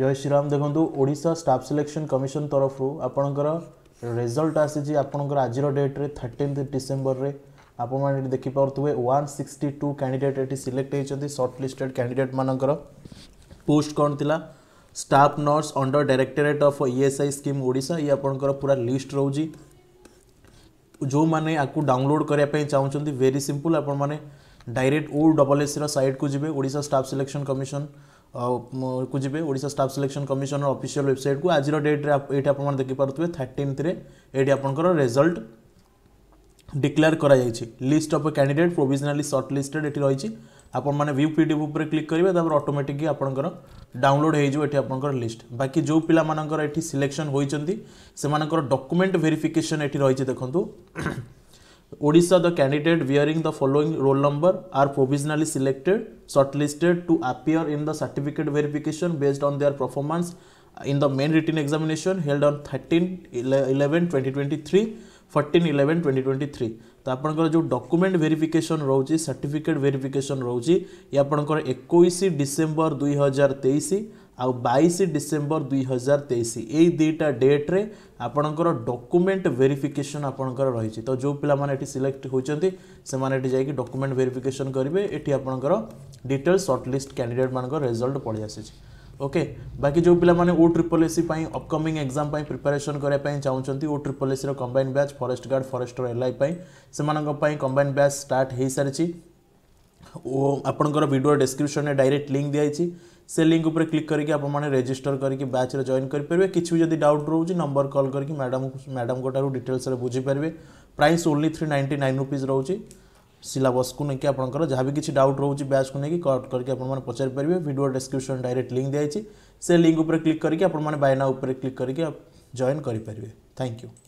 জয় শ্রীরাম দেখুন Odisha staff selection commission তরফ আপনার রেজল্ট আসিছি আপনার আজির ডেট্রে থার্টিন্থ ডিসেম্বরের আপনার এটি দেখিপারে ওয়ান সিক্সটি টু ক্যাডিডেট এটি সিলেক্ট হয়েছেন সর্ট লিস্টেড ক্যাডিডেট মানকর পোস্ট কণ লা staff nurse under directorate of ESI scheme Odisha ইয়ে আপনার পুরা লিষ্ট রয়েছে जो मैंने आपको डाउनलोड करने चाहते वेरी सिंपल आप डायरेक्ट ओ डबल एस रईट को जी ओडा स्टाफ सिलेक्शन कमिशन को जी ओडा staff selection commission official website को आज डेट्रे ये आप देखिपे थर्टीन ये आपंकर रेजल्ट डिक्लेयर कर list of candidate provisionally shortlisted ये रही आपने व्यू पी डी उपर क्लिक करेंगे तापर अटोमेटिक आपंकर डाउनलोड हो लिस्ट बाकी जो पिला सिलेक्शन होती डक्यूमेंट डॉक्यूमेंट ये रही देखो Odisha, the candidate wearing the following roll number are provisionally selected, shortlisted to appear in the certificate verification based on their performance in the main written examination held on 13 11 2023 14 11 2023 तो आपंकर जो document verification रोचे certificate verification रोचे ये आपंकर 21 December 2023 ଆଉ ବାଇଶ December ଦୁଇହଜାର ତେଇଶ ଏଇ ଦୁଇଟା ଡେଟ୍ରେ ଆପଣଙ୍କର ଡକୁମେଣ୍ଟ ଭେରିଫିକେସନ୍ ଆପଣଙ୍କର ରହିଛି ତ ଯେଉଁ ପିଲାମାନେ ଏଠି ସିଲେକ୍ଟ ହୋଇଛନ୍ତି ସେମାନେ ଏଠି ଯାଇକି ଡକୁମେଣ୍ଟ ଭେରିଫିକେସନ୍ କରିବେ ଏଠି ଆପଣଙ୍କର ଡିଟେଲ୍ ସର୍ଟଲିଷ୍ଟ କ୍ୟାଣ୍ଡିଡେଟ୍ମାନଙ୍କର ରେଜଲ୍ଟ ପଳେଇ ଆସିଛି ଓକେ ବାକି ଯେଉଁ ପିଲାମାନେ ଓ ଟ୍ରିପଲ୍ ଏସ୍ ପାଇଁ ଅପକମିଂ ଏକ୍ଜାମ୍ ପାଇଁ ପ୍ରିପାରେସନ୍ କରିବା ପାଇଁ ଚାହୁଁଛନ୍ତି ଓ ଟ୍ରିପଲ୍ ଏସ୍ର combine batch forest guard forester LI ପାଇଁ ସେମାନଙ୍କ ପାଇଁ କମ୍ବାଇନ୍ ବ୍ୟାଚ୍ ଷ୍ଟାର୍ଟ ହୋଇସାରିଛି आपंकर भिडियो डेस्क्रिप्सन में डायरेक्ट लिंक दिखाई से लिंक उपर क्लिक करके आपजिटर करके बैच्र जॉन करेंगे किसी डाउट रोज नंबर कल कर मैडम मैडम कोठार डिटेल्स बुझीपारे price only three ninety nine rupees रोच सिलेबस को लेकिन आपंकर जहाँ भी किसी डाउट रोच बैच को लेकिन कट करके आपचारिपारे भिडियो डेस्क्रिप्सन डायरेक्ट लिंक दिखाई से लिंक उपर क्लिक करके आपने उपर क्लिक करके जॉन करेंगे थैंक यू